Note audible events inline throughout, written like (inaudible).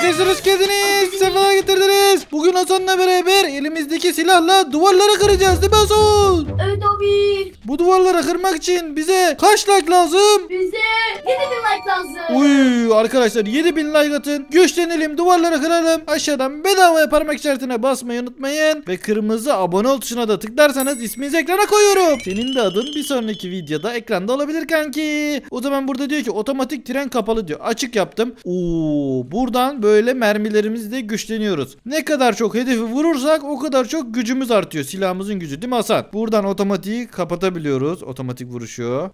Arkadaşlar hoş geldiniz. Sefalar getirdiniz. Bugün Hasan'la beraber elimizdeki silahla duvarları kıracağız değil mi Hasan? Evet abi. Bu duvarları kırmak için bize kaç like lazım? Bize 7000 like lazım. Uy arkadaşlar 7000 like atın. Güçlenelim duvarları kıralım. Aşağıdan bedava parmak işaretine basmayı unutmayın. Ve kırmızı abone ol tuşuna da tıklarsanız isminizi ekrana koyuyorum. Senin de adın bir sonraki videoda ekranda olabilir kanki. O zaman burada diyor ki otomatik tren kapalı diyor. Açık yaptım. Oo buradan böyle böyle mermilerimizle güçleniyoruz. Ne kadar çok hedefi vurursak o kadar çok gücümüz artıyor. Silahımızın gücü değil mi Hasan? Buradan otomatiği kapatabiliyoruz. Otomatik vuruşu.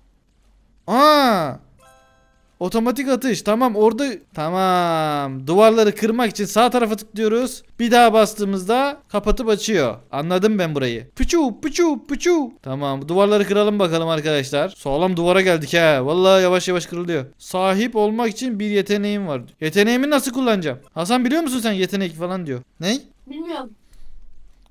Aa! Otomatik atış. Tamam orada. Tamam. Duvarları kırmak için sağ tarafa tıklıyoruz. Bir daha bastığımızda kapatıp açıyor. Anladım ben burayı. püçü püçü püçü Tamam duvarları kıralım bakalım arkadaşlar. Sağlam duvara geldik ha. Vallahi yavaş yavaş kırılıyor. Sahip olmak için bir yeteneğim var. Yeteneğimi nasıl kullanacağım? Hasan biliyor musun sen yetenek falan diyor. Ney? Bilmiyorum.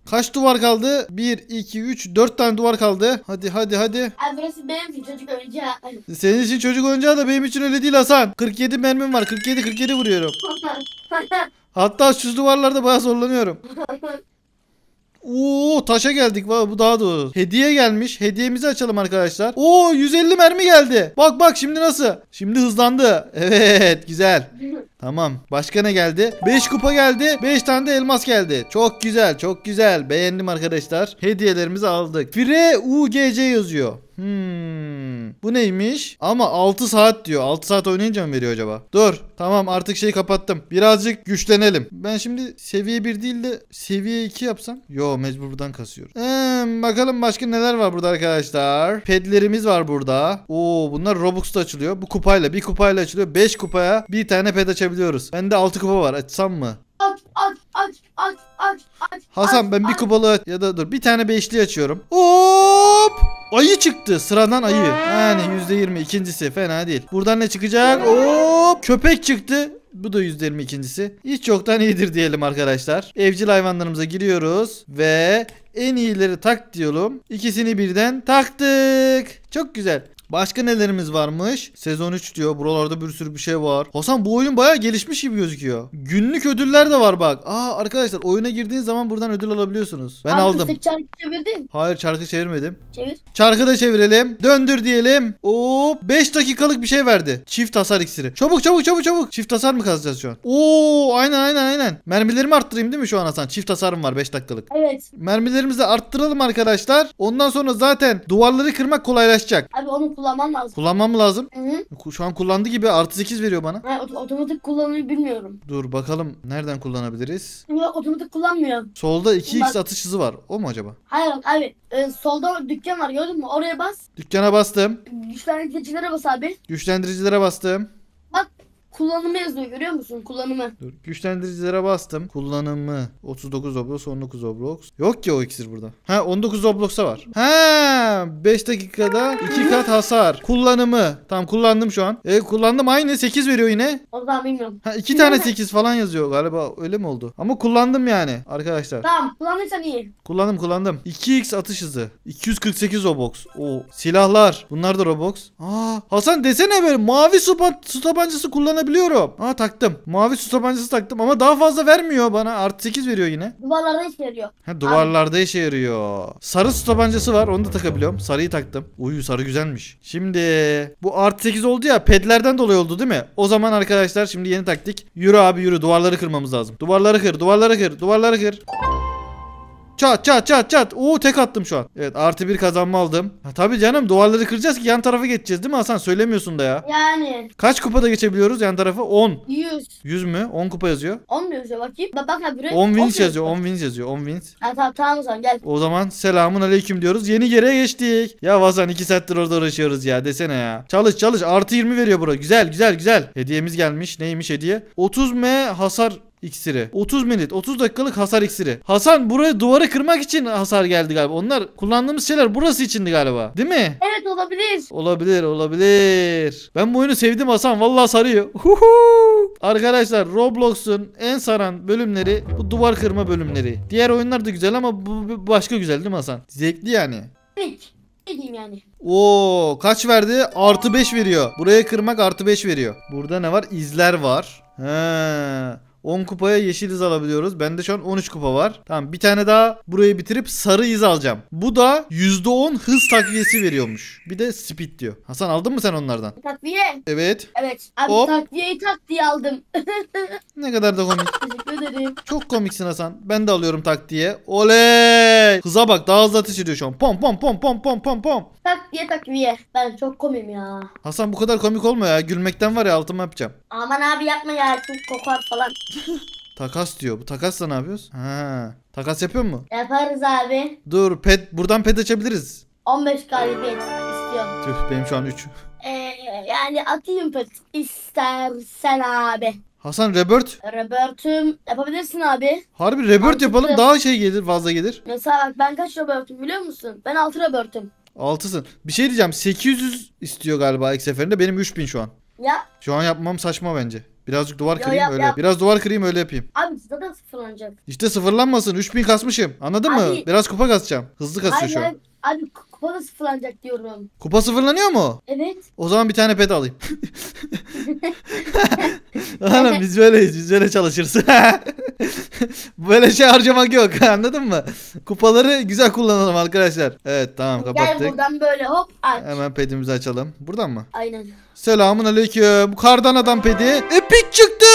Kaç duvar kaldı? 1, 2, 3, 4 tane duvar kaldı. Hadi hadi hadi. Abi burası benim için çocuk oyuncağı. Senin için çocuk oyuncağı da benim için öyle değil Hasan. 47 mermim var. 47 47 vuruyorum. (laughs) Hatta şu duvarlarda bayağı zorlanıyorum. (laughs) Oo taşa geldik. Bu daha doğru. Hediye gelmiş. Hediyemizi açalım arkadaşlar. Oo 150 mermi geldi. Bak bak şimdi nasıl? Şimdi hızlandı. Evet güzel. (laughs) Tamam. Başka ne geldi? 5 kupa geldi. 5 tane de elmas geldi. Çok güzel. Çok güzel. Beğendim arkadaşlar. Hediyelerimizi aldık. Fire UGC yazıyor. Hmm. Bu neymiş? Ama 6 saat diyor. 6 saat oynayınca mı veriyor acaba? Dur. Tamam artık şeyi kapattım. Birazcık güçlenelim. Ben şimdi seviye 1 değil de seviye 2 yapsam. Yo mecbur buradan kasıyorum. Hmm, bakalım başka neler var burada arkadaşlar. Pedlerimiz var burada. Oo bunlar Robux'ta açılıyor. Bu kupayla bir kupayla açılıyor. 5 kupaya bir tane ped açabiliyoruz açabiliyoruz. Bende 6 kupa var açsam mı? Aç aç aç aç aç aç. Hasan aç, ben bir aç. kupalı aç. ya da dur bir tane beşli açıyorum. Hop! Ayı çıktı sıradan ayı. Yani %20 ikincisi fena değil. Buradan ne çıkacak? Hop! Köpek çıktı. Bu da %20 ikincisi. Hiç yoktan iyidir diyelim arkadaşlar. Evcil hayvanlarımıza giriyoruz ve en iyileri tak diyorum. İkisini birden taktık. Çok güzel. Başka nelerimiz varmış? Sezon 3 diyor. Buralarda bir sürü bir şey var. Hasan bu oyun bayağı gelişmiş gibi gözüküyor. Günlük ödüller de var bak. Aa arkadaşlar oyuna girdiğiniz zaman buradan ödül alabiliyorsunuz. Ben Abi, aldım. çarkı çevirdin. Hayır çarkı çevirmedim. Çevir. Çarkı da çevirelim. Döndür diyelim. Oo 5 dakikalık bir şey verdi. Çift hasar iksiri. Çabuk çabuk çabuk çabuk. Çift hasar mı kazacağız şu an? Oo aynen aynen aynen. Mermilerimi arttırayım değil mi şu an Hasan? Çift hasarım var 5 dakikalık. Evet. Mermilerimizi arttıralım arkadaşlar. Ondan sonra zaten duvarları kırmak kolaylaşacak. Abi onu kullan kullanmam lazım. Kullanmam mı lazım? Hı hı. Şu an kullandı gibi artı 8 veriyor bana. Ha, otomatik kullanmayı bilmiyorum. Dur bakalım nereden kullanabiliriz? Yok otomatik kullanmıyorum. Solda 2x Bak. atış hızı var. O mu acaba? Hayır abi e, ee, solda dükkan var gördün mü? Oraya bas. Dükkana bastım. Güçlendiricilere bas abi. Güçlendiricilere bastım. Kullanımı yazıyor görüyor musun? Kullanımı. Dur. Güçlendiricilere bastım. Kullanımı. 39 Oblox, 19 Oblox. Yok ki o iksir burada. Ha 19 Oblox'a var. Ha 5 dakikada 2 kat hasar. Kullanımı. Tam kullandım şu an. E kullandım aynı 8 veriyor yine. O zaman bilmiyorum. Ha 2 tane 8 falan yazıyor galiba öyle mi oldu? Ama kullandım yani arkadaşlar. Tamam kullandıysan iyi. Kullandım kullandım. 2x atış hızı. 248 oblox O silahlar. Bunlar da Robux. Aa Hasan desene böyle mavi su, tabancası kullanabilir atabiliyorum. Aa taktım. Mavi su tabancası taktım ama daha fazla vermiyor bana. Artı 8 veriyor yine. Duvarlarda işe yarıyor. Ha, duvarlarda Abi. işe yarıyor. Sarı su tabancası var. Onu da takabiliyorum. Sarıyı taktım. Uyu sarı güzelmiş. Şimdi bu artı 8 oldu ya. Pedlerden dolayı oldu değil mi? O zaman arkadaşlar şimdi yeni taktik. Yürü abi yürü. Duvarları kırmamız lazım. Duvarları kır. Duvarları kır. Duvarları kır. Çat çat çat çat. Oo tek attım şu an. Evet artı bir kazanma aldım. Ha, tabii canım duvarları kıracağız ki yan tarafa geçeceğiz değil mi Hasan? Söylemiyorsun da ya. Yani. Kaç kupada geçebiliyoruz yan tarafı? 10. 100. 100 mü? 10 kupa yazıyor. 10 yazıyor bakayım? Bak bak abi. 10 wins yazıyor. 10 wins yazıyor. 10 wins. Ha, tamam tamam o gel. O zaman selamun aleyküm diyoruz. Yeni yere geçtik. Ya Hasan 2 saattir orada uğraşıyoruz ya desene ya. Çalış çalış. Artı 20 veriyor bura. Güzel güzel güzel. Hediyemiz gelmiş. Neymiş hediye? 30 M hasar iksiri. 30 minit 30 dakikalık hasar iksiri. Hasan buraya duvarı kırmak için hasar geldi galiba. Onlar kullandığımız şeyler burası içindi galiba. Değil mi? Evet olabilir. Olabilir olabilir. Ben bu oyunu sevdim Hasan. Vallahi sarıyor. Huhu. Arkadaşlar Roblox'un en saran bölümleri bu duvar kırma bölümleri. Diğer oyunlar da güzel ama bu, başka güzel değil mi Hasan? Zevkli yani. Evet. Ne yani? Oo kaç verdi? Artı 5 veriyor. Buraya kırmak artı 5 veriyor. Burada ne var? İzler var. He. 10 kupaya yeşil iz alabiliyoruz. Bende şu an 13 kupa var. Tamam bir tane daha burayı bitirip sarı iz alacağım. Bu da %10 hız takviyesi veriyormuş. Bir de speed diyor. Hasan aldın mı sen onlardan? Takviye. Evet. Evet. Abi Hop. takviyeyi tak diye aldım. (laughs) ne kadar da komik. Teşekkür ederim. Çok komiksin Hasan. Ben de alıyorum takviye. Oley. Hıza bak daha hızlı ateş ediyor şu an. Pom pom pom pom pom pom pom. Takviye takviye. Ben çok komik ya. Hasan bu kadar komik olma ya. Gülmekten var ya altıma yapacağım. Aman abi yapma ya. Çok kokar falan. (laughs) takas diyor. Bu takasla ne yapıyoruz? Ha. Takas yapıyor mu? Yaparız abi. Dur pet buradan pet açabiliriz. 15 galibiyet istiyorum. Tüh benim şu an 3. Ee, yani atayım pet istersen abi. Hasan Rebirth. Rebirth'üm yapabilirsin abi. Harbi Rebirth yapalım daha şey gelir fazla gelir. Mesela bak ben kaç Rebirth'üm biliyor musun? Ben 6 Rebirth'üm. 6'sın. Bir şey diyeceğim 800 istiyor galiba ilk seferinde benim 3000 şu an. Ya. Şu an yapmam saçma bence. Birazcık duvar kırayım yap, öyle. yap. Biraz duvar kırayım öyle yapayım. Abi zaten sıfırlanacak. İşte sıfırlanmasın. 3000 kasmışım. Anladın mı? Biraz kupa kasacağım. Hızlı kasıyor şu Hayır an. abi, abi kupa da sıfırlanacak diyorum. Kupa sıfırlanıyor mu? Evet. O zaman bir tane pet alayım. (laughs) (laughs) Oğlum hani- biz böyleyiz. Biz böyle çalışırız. (laughs) böyle şey harcamak yok. (laughs) Anladın mı? Kupaları güzel kullanalım arkadaşlar. Evet tamam kapattık. Gel buradan böyle hop aç. Hemen pedimizi açalım. Buradan mı? Aynen. Selamun aleyküm. Kardan adam pedi. Epic çıktı.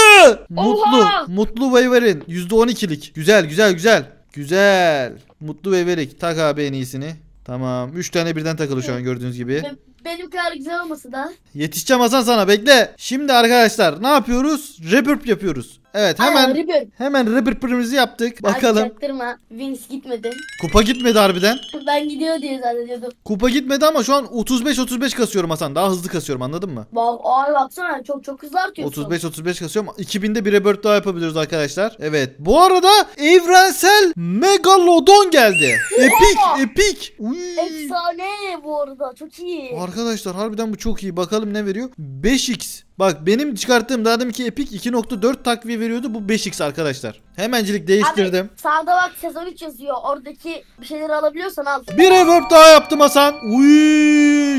Oha! Mutlu. Mutlu Waver'in. %12'lik. Güzel güzel güzel. Güzel. Mutlu Waver'lik. Tak abi en iyisini. Tamam. 3 tane birden takılı şu an gördüğünüz gibi. Benim kadar güzel olması da. Yetişeceğim Hasan sana bekle. Şimdi arkadaşlar ne yapıyoruz? Reburb yapıyoruz. Evet hemen Aynen, Ripper. hemen Ripper'ımızı yaptık. Bakalım. Abi Vince gitmedi. Kupa gitmedi harbiden. Ben gidiyor diye zannediyordum. Kupa gitmedi ama şu an 35-35 kasıyorum Hasan. Daha hızlı kasıyorum anladın mı? Bak, ay baksana çok çok hızlı artıyorsun. 35-35 kasıyorum. 2000'de bir rebirth daha yapabiliriz arkadaşlar. Evet. Bu arada evrensel Megalodon geldi. epik epik. Uy. Efsane bu arada çok iyi. Arkadaşlar harbiden bu çok iyi. Bakalım ne veriyor? 5x. Bak benim çıkarttığım daha demin ki Epic 2.4 takviye veriyordu. Bu 5x arkadaşlar. Hemencilik değiştirdim. Abi sağda bak sezon 3 yazıyor. Oradaki bir şeyleri alabiliyorsan al. Bir reverb daha yaptım Hasan. Uy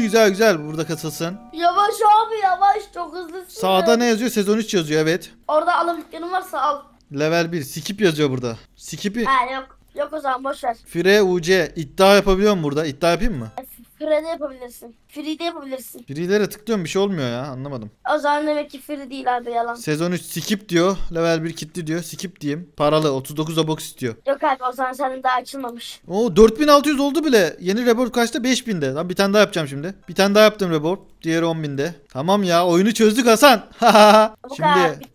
güzel güzel burada kasasın. Yavaş abi yavaş çok hızlısın. Sağda ne yazıyor? Sezon 3 yazıyor evet. Orada alabildiğin varsa al. Level 1 skip yazıyor burada. Skip'i. Ha yok. Yok o zaman boşver. Fire UC iddia yapabiliyor mu burada? İddia yapayım mı? Free'de yapabilirsin. Free'de yapabilirsin. Free'lere tıklıyorum bir şey olmuyor ya anlamadım. O zaman demek ki free değil abi yalan. Sezon 3 skip diyor. Level 1 kitli diyor. Skip diyeyim. Paralı 39 abox istiyor. Yok abi o zaman senin daha açılmamış. Oo 4600 oldu bile. Yeni reward kaçta? 5000'de. Lan bir tane daha yapacağım şimdi. Bir tane daha yaptım reward. Diğeri 10.000'de. Tamam ya oyunu çözdük Hasan. (laughs) Bu şimdi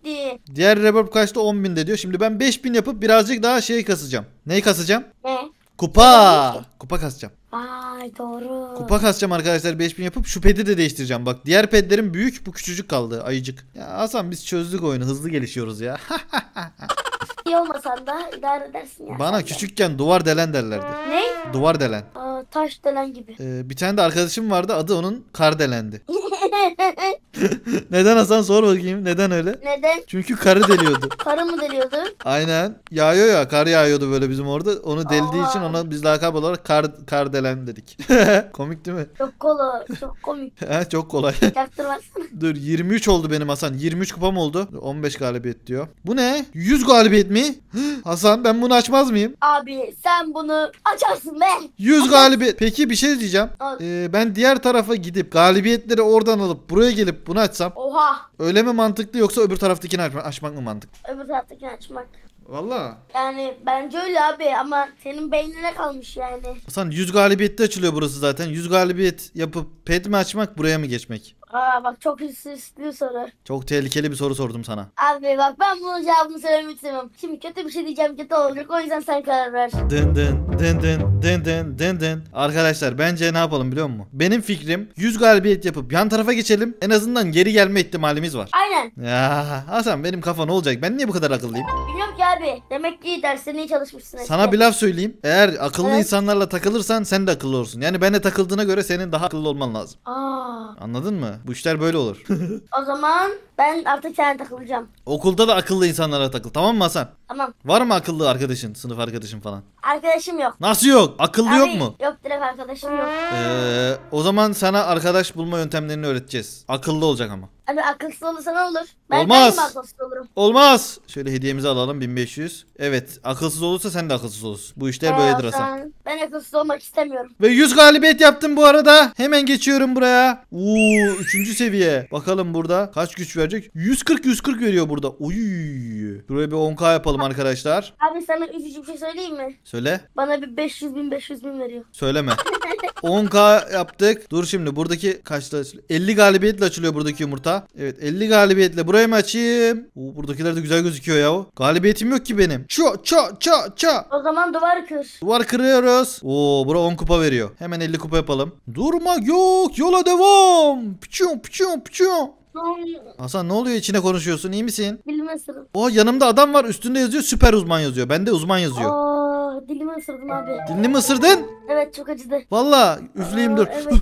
bitti. diğer reward kaçta 10.000'de diyor. Şimdi ben 5000 yapıp birazcık daha şey kasacağım. Neyi kasacağım? Ne? Kupa. Kupa kasacağım. Ay doğru. Kupa kasacağım arkadaşlar 5000 yapıp şu pedi de değiştireceğim. Bak diğer pedlerim büyük bu küçücük kaldı ayıcık. Ya Hasan biz çözdük oyunu hızlı gelişiyoruz ya. İyi olmasan da idare edersin ya. Bana küçükken duvar delen derlerdi. Ne? Duvar delen. Aa, taş delen gibi. Ee, bir tane de arkadaşım vardı adı onun kar delendi. (laughs) (laughs) Neden Hasan sor bakayım. Neden öyle? Neden? Çünkü karı deliyordu. (laughs) Karı mı deliyordu? Aynen. Yağıyor ya. Kar yağıyordu böyle bizim orada. Onu deldiği Aa. için ona biz lakap olarak kar, kar delen dedik. (laughs) komik değil mi? Çok kolay. Çok komik. ha, çok kolay. Çaktırmasana. Dur 23 oldu benim Hasan. 23 kupam oldu. 15 galibiyet diyor. Bu ne? 100 galibiyet mi? (gasps) Hasan ben bunu açmaz mıyım? Abi sen bunu açarsın be. 100 galibiyet. Peki bir şey diyeceğim. Ee, ben diğer tarafa gidip galibiyetleri oradan oradan alıp buraya gelip bunu açsam Oha. öyle mi mantıklı yoksa öbür taraftakini açmak mı mantıklı? Öbür taraftakini açmak. Valla. Yani bence öyle abi ama senin beynine kalmış yani. Hasan 100 galibiyette açılıyor burası zaten. 100 galibiyet yapıp pet mi açmak buraya mı geçmek? Aa bak çok riskli soru. Çok tehlikeli bir soru sordum sana. Abi bak ben bunun cevabını söylemek istemem. Şimdi kötü bir şey diyeceğim kötü olacak o yüzden sen karar ver. Dın dın dın dın dın dın dın dın. Arkadaşlar bence ne yapalım biliyor musun? Benim fikrim 100 galibiyet yapıp yan tarafa geçelim. En azından geri gelme ihtimalimiz var. Aynen. Ya Hasan benim kafa ne olacak? Ben niye bu kadar akıllıyım? Biliyorum ki abi. Demek ki derslerine iyi çalışmışsın. Sana işte. bir laf söyleyeyim. Eğer akıllı evet. insanlarla takılırsan sen de akıllı olursun. Yani ben de takıldığına göre senin daha akıllı olman lazım. Aa. Anladın mı? Bu işler böyle olur. (laughs) o zaman ben artık sana takılacağım. Okulda da akıllı insanlara takıl tamam mı Hasan? Tamam. Var mı akıllı arkadaşın, sınıf arkadaşın falan? Arkadaşım yok. Nasıl yok? Akıllı Abi, yok mu? Yok direkt arkadaşım yok. Ee, o zaman sana arkadaş bulma yöntemlerini öğreteceğiz. Akıllı olacak ama. Abi akılsız olursa ne olur? Ben Olmaz. Ben akılsız olurum. Olmaz. Şöyle hediyemizi alalım 1500. Evet akılsız olursa sen de akılsız olursun. Bu işler Aa, ee, böyledir Hasan. Ben akılsız olmak istemiyorum. Ve 100 galibiyet yaptım bu arada. Hemen geçiyorum buraya. Uuu 3. seviye. Bakalım burada kaç güç ver verecek? 140-140 veriyor burada. Uy. Buraya bir 10k yapalım arkadaşlar. Abi sana üzücü bir şey söyleyeyim mi? Söyle. Bana bir 500 bin 500 bin veriyor. Söyleme. 10k (laughs) yaptık. Dur şimdi buradaki kaçta açılıyor? 50 galibiyetle açılıyor buradaki yumurta. Evet 50 galibiyetle. Burayı mı açayım? Oo, buradakiler de güzel gözüküyor ya. Galibiyetim yok ki benim. Ço ço ço ço. O zaman duvar kır. Duvar kırıyoruz. Oo bura 10 kupa veriyor. Hemen 50 kupa yapalım. Durma yok yola devam. Piçum piçum piçum. Hasan ne oluyor içine konuşuyorsun iyi misin? Dilimi ısırdım. O yanımda adam var üstünde yazıyor süper uzman yazıyor. Bende uzman yazıyor. Aa, dilimi ısırdım abi. Dilini mi ısırdın? Evet çok acıdı. Valla üfleyeyim dur. Evet. (laughs)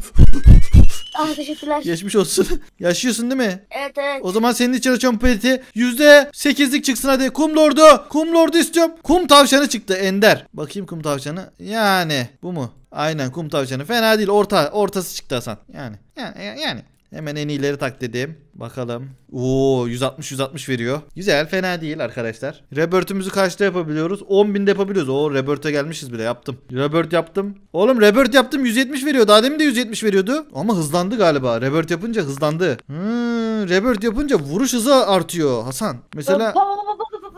Ah teşekkürler. Geçmiş olsun. (laughs) Yaşıyorsun değil mi? Evet evet. O zaman senin için açıyorum paleti. Yüzde sekizlik çıksın hadi. Kum lordu. Kum lordu istiyorum. Kum tavşanı çıktı Ender. Bakayım kum tavşanı. Yani bu mu? Aynen kum tavşanı. Fena değil. Orta, ortası çıktı Hasan. Yani. Yani. Yani. Hemen en iyileri tak dedim. Bakalım. Oo 160 160 veriyor. Güzel fena değil arkadaşlar. Rebirth'ümüzü kaçta yapabiliyoruz? 10.000'de yapabiliyoruz. Oo Rebirth'e gelmişiz bile yaptım. Rebirth yaptım. Oğlum Rebirth yaptım 170 veriyor. Daha demin de 170 veriyordu. Ama hızlandı galiba. Rebirth yapınca hızlandı. Hmm, Rebirth yapınca vuruş hızı artıyor Hasan. Mesela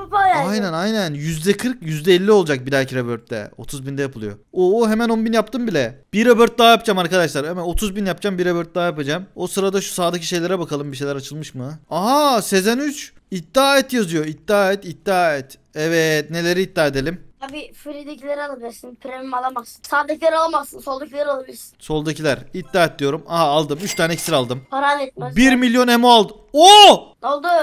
bu paraydı. Aynen aynen. Yüzde 40, yüzde 50 olacak bir dahaki Rebirth'te. 30 binde yapılıyor. Oo hemen 10 bin yaptım bile. Bir Rebirth daha yapacağım arkadaşlar. Hemen 30 bin yapacağım, bir Rebirth daha yapacağım. O sırada şu sağdaki şeylere bakalım bir şeyler açılmış mı? Aha Sezen 3. İddia et yazıyor. İddia et, iddia et. Evet neleri iddia edelim? Abi free'dekileri alabilirsin. Premium alamazsın. Sağdakileri alamazsın. Soldakileri alabilirsin. Soldakiler. İddia et diyorum. Aha aldım. 3 tane eksir aldım. Para etmez. 1 milyon emo aldım. Oo!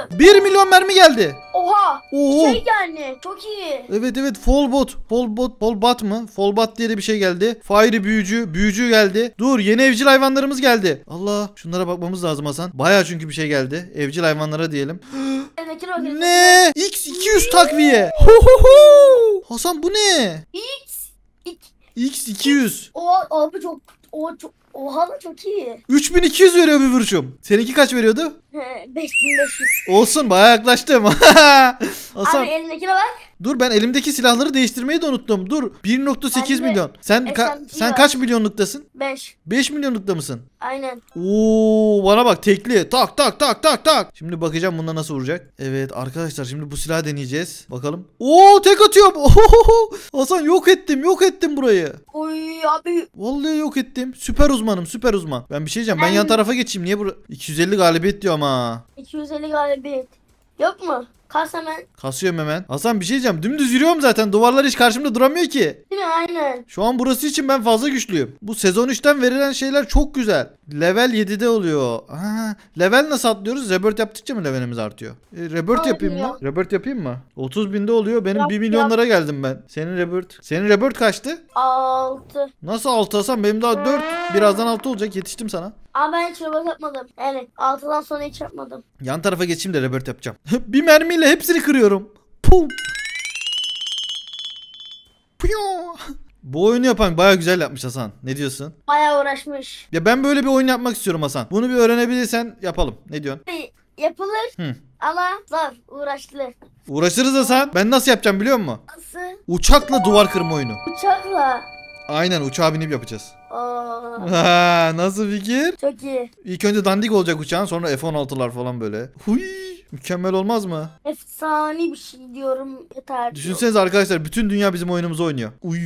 Ne 1 milyon mermi geldi. Oha. Oo. Şey yani çok iyi. Evet evet Fallbot. Fallbot, Fallbat mı? Fallbat diye de bir şey geldi. Fire büyücü, büyücü geldi. Dur yeni evcil hayvanlarımız geldi. Allah şunlara bakmamız lazım Hasan. Baya çünkü bir şey geldi. Evcil hayvanlara diyelim. (gasps) ne? X200 takviye. Hasan bu ne? X X200. O abi çok o çok Oha lan çok iyi. 3200 veriyor bir vuruşum. Seninki kaç veriyordu? 5500. Olsun bayağı yaklaştım. (laughs) Hasan. Abi elindekine bak. Dur ben elimdeki silahları değiştirmeyi de unuttum. Dur 1.8 milyon. Sen e, ka- sen sen kaç milyonluktasın? 5. 5 milyonlukta mısın? Aynen. Oo bana bak tekli. Tak tak tak tak tak. Şimdi bakacağım bunda nasıl vuracak. Evet arkadaşlar şimdi bu silahı deneyeceğiz. Bakalım. Oo tek atıyorum. (laughs) Hasan yok ettim yok ettim burayı. Oy abi. Vallahi yok ettim. Süper uzmanım süper uzman. Ben bir şey diyeceğim. Ben, Ben- yan tarafa geçeyim. Niye bura? 250 galibiyet diyor ama. 250 galibiyet. Yok mu? Kas hemen. Kasıyorum hemen. Hasan bir şey diyeceğim. Dümdüz yürüyorum zaten. Duvarlar hiç karşımda duramıyor ki. Değil mi? Aynen. Şu an burası için ben fazla güçlüyüm. Bu sezon 3'ten verilen şeyler çok güzel. Level 7'de oluyor. Ha, level nasıl atlıyoruz? Rebirth yaptıkça mı levelimiz artıyor? E, rebirth yapayım mı? Rebirth yapayım mı? 30 binde oluyor. Benim Yap, 1 milyonlara geldim ben. Senin rebirth. Senin rebirth kaçtı? 6. Nasıl 6 Hasan? Benim daha 4. Birazdan 6 olacak. Yetiştim sana. Ama ben hiç robot yapmadım. Yani altıdan sonra hiç yapmadım. Yan tarafa geçeyim de robot yapacağım. (laughs) bir mermiyle hepsini kırıyorum. Pum. Bu oyunu yapan baya güzel yapmış Hasan. Ne diyorsun? Baya uğraşmış. Ya ben böyle bir oyun yapmak istiyorum Hasan. Bunu bir öğrenebilirsen yapalım. Ne diyorsun? Hani yapılır Hı. ama zor uğraşılır. Uğraşırız Hasan. Ben nasıl yapacağım biliyor musun? Nasıl? Uçakla duvar kırma oyunu. Uçakla. Aynen uçağa binip yapacağız. Aa. Ha, nasıl fikir? Çok iyi. İlk önce dandik olacak uçağın sonra F-16'lar falan böyle. Huy. Mükemmel olmaz mı? Efsane bir şey diyorum yeter. Düşünseniz arkadaşlar bütün dünya bizim oyunumuzu oynuyor. Uy.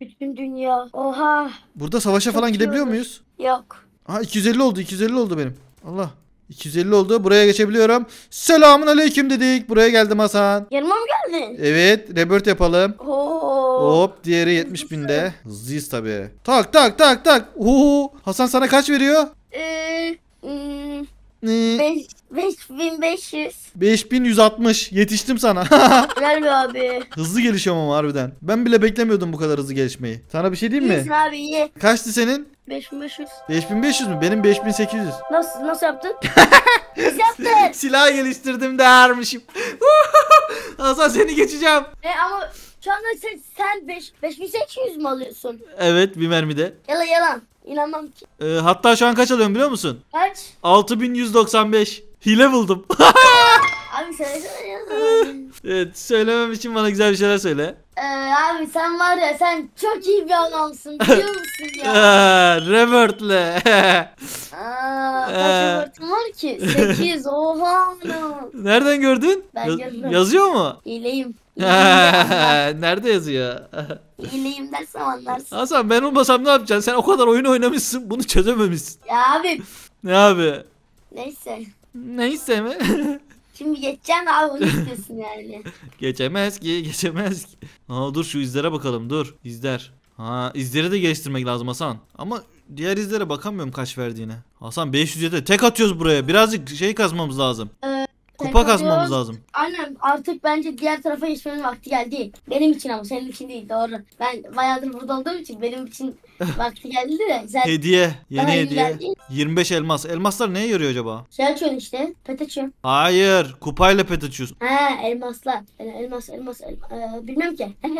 Bütün dünya. Oha. Burada savaşa Çok falan gidebiliyor olur. muyuz? Yok. Ha 250 oldu 250 oldu benim. Allah. 250 oldu. Buraya geçebiliyorum. Selamun aleyküm dedik. Buraya geldim Hasan. Yanıma mı geldin? Evet. Rebirth yapalım. Oo. Hop. Diğeri 70 binde. Hızlıyız tabi Tak tak tak tak. Oo. Hasan sana kaç veriyor? Eee. Hmm. 5500. 5160. Yetiştim sana. Helal (laughs) be abi. Hızlı gelişiyorum ama harbiden. Ben bile beklemiyordum bu kadar hızlı gelişmeyi. Sana bir şey diyeyim mi? İyisin abi iyi. Kaçtı senin? 5500. 5500 mü? Benim 5800. Nasıl nasıl yaptın? (laughs) nasıl yaptın? Silah geliştirdim de ermişim. (laughs) Hasan seni geçeceğim. E ama şu anda sen, sen 5, 5800 mü alıyorsun? Evet bir mermide. Yalan yalan. İnanmam ki. Ee, hatta şu an kaç alıyorum biliyor musun? Kaç? 6195. Hile buldum. (laughs) Abi söylesene ya. evet söylemem için bana güzel bir şeyler söyle. Ee, abi sen var ya sen çok iyi bir anamsın biliyor musun ya? Aa, (laughs) ee, Revert'le. (laughs) Aa, kaç ee. revert'im var ki? 8 (laughs) oha. anam. Nereden gördün? Ben gördüm. Yazıyor mu? İyileyim. Nerede yazıyor? İyileyim dersem anlarsın. Hasan ben olmasam ne yapacaksın? Sen o kadar oyun oynamışsın bunu çözememişsin. Ya abi Ne abi? neyse. Neyse mi? Şimdi geçeceğim abi onu istiyorsun yani. (laughs) geçemez ki geçemez ki. Aa, dur şu izlere bakalım dur İzler. Ha izleri de geliştirmek lazım Hasan. Ama diğer izlere bakamıyorum kaç verdiğine. Hasan 500 yeter. Tek atıyoruz buraya. Birazcık şey kazmamız lazım. Evet. Kupa kazmamız lazım. Aynen artık bence diğer tarafa geçmenin vakti geldi. Benim için ama senin için değil doğru. Ben bayağıdır burada olduğum için benim için (laughs) vakti geldi de. Sen hediye. Yeni hediye. Geldin. 25 elmas. Elmaslar neye yarıyor acaba? Şey işte. Pet Hayır. Kupayla pet açıyorsun. He elmaslar. Elmas elmas. elmas. E, bilmem ki. (laughs)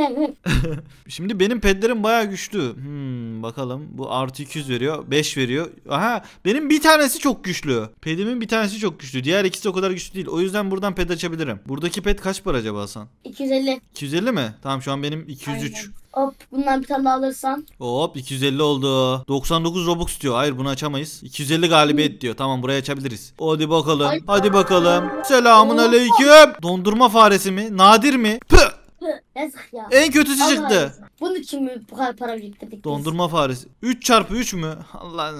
(laughs) Şimdi benim pedlerim baya güçlü. Hmm, bakalım. Bu artı 200 veriyor. 5 veriyor. Aha benim bir tanesi çok güçlü. Pedimin bir tanesi çok güçlü. Diğer ikisi o kadar güçlü değil değil. O yüzden buradan pet açabilirim. Buradaki pet kaç para acaba Hasan? 250. 250 mi? Tamam şu an benim 203. Aynen. Hop bundan bir tane daha alırsan. Hop 250 oldu. 99 Robux diyor. Hayır bunu açamayız. 250 galibiyet diyor. Tamam burayı açabiliriz. Hadi bakalım. Hadi bakalım. Selamun aleyküm. Dondurma faresi mi? Nadir mi? Püh çıktı. Yazık ya. En kötüsü Allah çıktı. Yazık. Bunun için mi bu kadar para biriktirdik Dondurma faresi. 3 çarpı 3 mü? Allah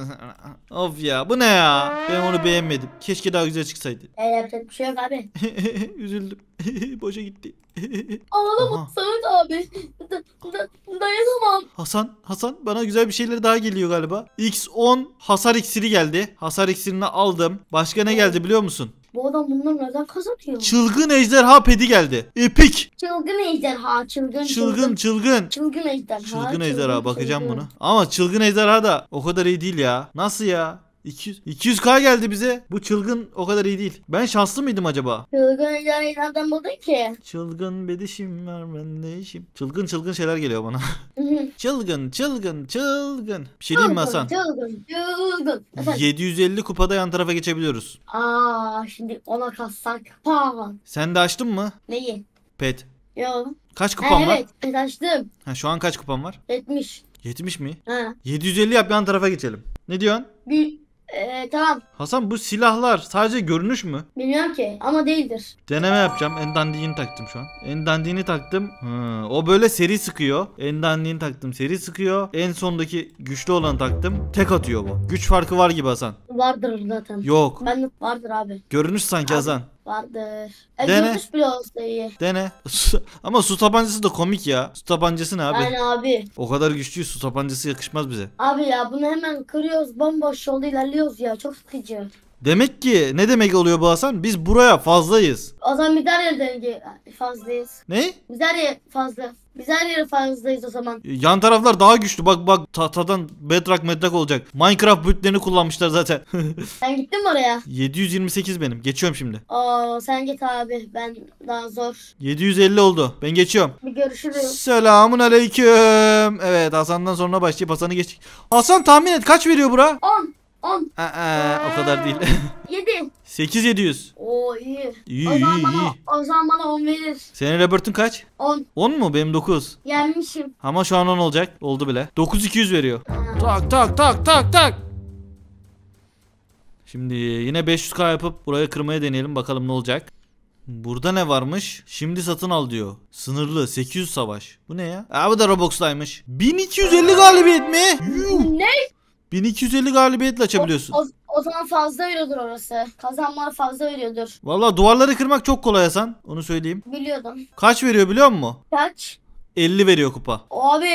Of ya bu ne ya? Ben onu beğenmedim. Keşke daha güzel çıksaydı. E, yapacak bir şey yok abi. (laughs) Üzüldüm. (laughs) Boşa gitti. (laughs) Ağlama Samet abi. Da, da, dayanamam. Hasan, Hasan bana güzel bir şeyler daha geliyor galiba. X10 hasar iksiri geldi. Hasar iksirini aldım. Başka ne geldi biliyor musun? Bu adam bunları neden kazanıyor? Çılgın ejderha pedi geldi. Epik. Çılgın ejderha, çılgın. Çılgın, çılgın. Çılgın ejderha. Çılgın ejderha bakacağım çılgın. buna. Ama çılgın ejderha da o kadar iyi değil ya. Nasıl ya? 200, 200k geldi bize. Bu çılgın o kadar iyi değil. Ben şanslı mıydım acaba? Çılgın ilahi nereden buldun ki? Çılgın bedişim var bende işim. Çılgın çılgın şeyler geliyor bana. (laughs) çılgın çılgın çılgın. Bir şey diyeyim mi Hasan? Çılgın çılgın. 750 kupada yan tarafa geçebiliyoruz. Aa şimdi ona kassak. Pahalı. Sen de açtın mı? Neyi? Pet. Yok. Kaç kupan var? Evet pet açtım. Ha, şu an kaç kupan var? 70. 70 mi? Ha. 750 yap yan tarafa geçelim. Ne diyorsun? Bir, ee, tamam. Hasan bu silahlar sadece görünüş mü? Bilmiyorum ki ama değildir. Deneme yapacağım. En taktım şu an. En taktım. Hı, o böyle seri sıkıyor. En taktım seri sıkıyor. En sondaki güçlü olanı taktım. Tek atıyor bu. Güç farkı var gibi Hasan. Vardır zaten. Yok. Ben vardır abi. Görünüş sanki Hasan. Vardır. E, Dene. bile olsa iyi. Dene. Ama su tabancası da komik ya. Su tabancası ne abi? Yani abi. O kadar güçlü su tabancası yakışmaz bize. Abi ya bunu hemen kırıyoruz. Bomboş yolda ilerliyoruz ya. Çok sıkıcı. Demek ki ne demek oluyor bu Hasan? Biz buraya fazlayız. O zaman biz her yerde fazlayız. Ne? Biz her yer fazla. Biz her yere fazlayız o zaman. E, yan taraflar daha güçlü. Bak bak tahtadan bedrak medrak olacak. Minecraft bütlerini kullanmışlar zaten. (laughs) sen gittin mi oraya? 728 benim. Geçiyorum şimdi. Oo sen git abi. Ben daha zor. 750 oldu. Ben geçiyorum. Bir görüşürüz. Selamun aleyküm. Evet Hasan'dan sonra başlayıp Hasan'ı geçtik. Hasan tahmin et kaç veriyor bura? 10. 10. Aa, o kadar değil. 7. 8700. Oo iyi. İyi o zaman, iyi, bana, o zaman bana 10 verir. Senin Robert'ın kaç? 10. 10 mu? Benim 9. Yenmişim. Ama şu an 10 olacak. Oldu bile. 9200 veriyor. Aa. Tak tak tak tak tak. Şimdi yine 500k yapıp buraya kırmaya deneyelim bakalım ne olacak. Burada ne varmış? Şimdi satın al diyor. Sınırlı 800 savaş. Bu ne ya? Aa bu da Robux'laymış. 1250 galibiyet mi? Ne? 1250 galibiyetle açabiliyorsun. O, o, o zaman fazla veriyordur orası. Kazanmalar fazla veriyordur. Valla duvarları kırmak çok kolay Hasan. Onu söyleyeyim. Biliyordum. Kaç veriyor biliyor musun? Kaç? 50 veriyor kupa. Abi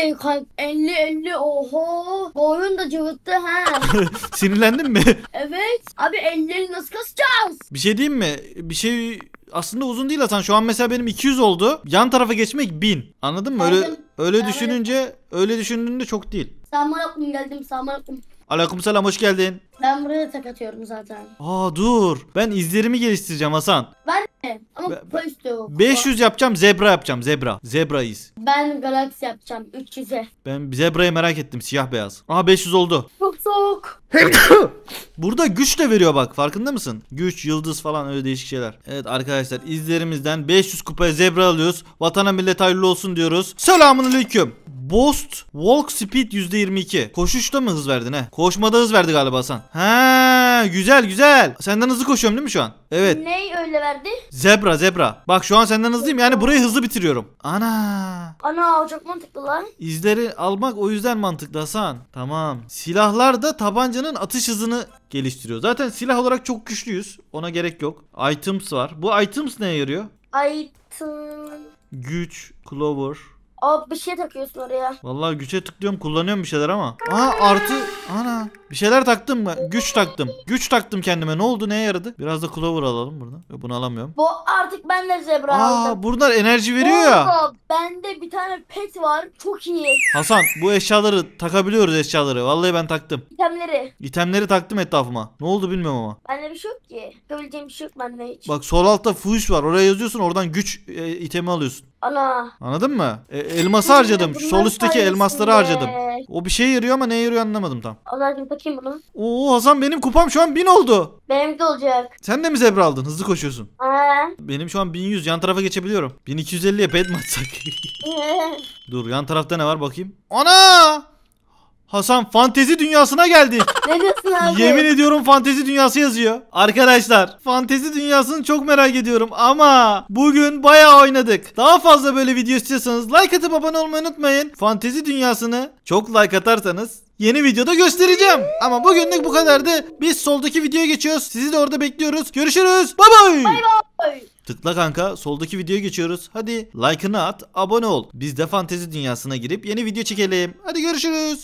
50 50 oho. Bu oyun da cıvıttı ha. (laughs) Sinirlendin mi? (laughs) evet. Abi 50'leri nasıl kasacağız? Bir şey diyeyim mi? Bir şey aslında uzun değil Hasan. Şu an mesela benim 200 oldu. Yan tarafa geçmek 1000. Anladın mı? Öyle öyle düşününce öyle düşündüğünde çok değil. Sağma yaptım geldim sağma yaptım. Aleykümselam hoş geldin. Ben buraya tak atıyorum zaten. Aa dur. Ben izlerimi geliştireceğim Hasan. Ben de. Ama Be- kupa üstü yok. 500 yapacağım zebra yapacağım zebra. Zebra iz. Ben galaksi yapacağım 300'e. Ben zebrayı merak ettim siyah beyaz. Aha 500 oldu. Çok soğuk. (coughs) Burada güç de veriyor bak farkında mısın? Güç, yıldız falan öyle değişik şeyler. Evet arkadaşlar izlerimizden 500 kupaya zebra alıyoruz. Vatana millet hayırlı olsun diyoruz. Selamun aleyküm. Boost Walk Speed %22. Koşuşta mı hız verdin he? Koşmada hız verdi galiba Hasan. Ha güzel güzel. Senden hızlı koşuyorum değil mi şu an? Evet. Ney öyle verdi? Zebra zebra. Bak şu an senden hızlıyım yani burayı hızlı bitiriyorum. Ana. Ana çok mantıklı lan. İzleri almak o yüzden mantıklı Hasan. Tamam. Silahlar da tabancanın atış hızını geliştiriyor. Zaten silah olarak çok güçlüyüz. Ona gerek yok. Items var. Bu items neye yarıyor? Item. Güç, clover, Aa bir şey takıyorsun oraya. Vallahi güçe tıklıyorum kullanıyorum bir şeyler ama. Aa artı ana bir şeyler taktım ben. Güç taktım. Güç taktım kendime. Ne oldu neye yaradı? Biraz da Clover alalım buradan. Yok, Bunu alamıyorum. Bu artık ben de zebra aldım. Aa bunlar enerji veriyor ya. Oha, Bende bir tane pet var. Çok iyi. Hasan bu eşyaları takabiliyoruz eşyaları. Vallahi ben taktım. İtemleri. İtemleri taktım etrafıma. Ne oldu bilmiyorum ama. Bende bir şey yok ki. Yapabileceğim bir şey yok bende hiç. Bak sol altta fuş var. Oraya yazıyorsun oradan güç e, itemi alıyorsun. Ana. Anladın mı? E, elması harcadım. Bunlar Sol üstteki elmasları harcadım. O bir şey yarıyor ama neye yarıyor anlamadım tam. Allah'ım bakayım bunu. Oo Hasan benim kupam şu an 1000 oldu. Benim de olacak. Sen de mi zebra aldın? Hızlı koşuyorsun. Aa. Benim şu an 1100. Yan tarafa geçebiliyorum. 1250'ye pet mi atsak? (laughs) Dur yan tarafta ne var bakayım. Ana! Hasan fantezi dünyasına geldi. (laughs) Ne diyorsun abi? Yemin ediyorum fantezi dünyası yazıyor. Arkadaşlar fantezi dünyasını çok merak ediyorum ama bugün baya oynadık. Daha fazla böyle video istiyorsanız like atıp abone olmayı unutmayın. Fantezi dünyasını çok like atarsanız yeni videoda göstereceğim. Ama bugünlük bu kadardı. Biz soldaki videoya geçiyoruz. Sizi de orada bekliyoruz. Görüşürüz. Bay bay. Bay bay. Tıkla kanka soldaki videoya geçiyoruz. Hadi like'ını at, abone ol. Biz de fantezi dünyasına girip yeni video çekelim. Hadi görüşürüz.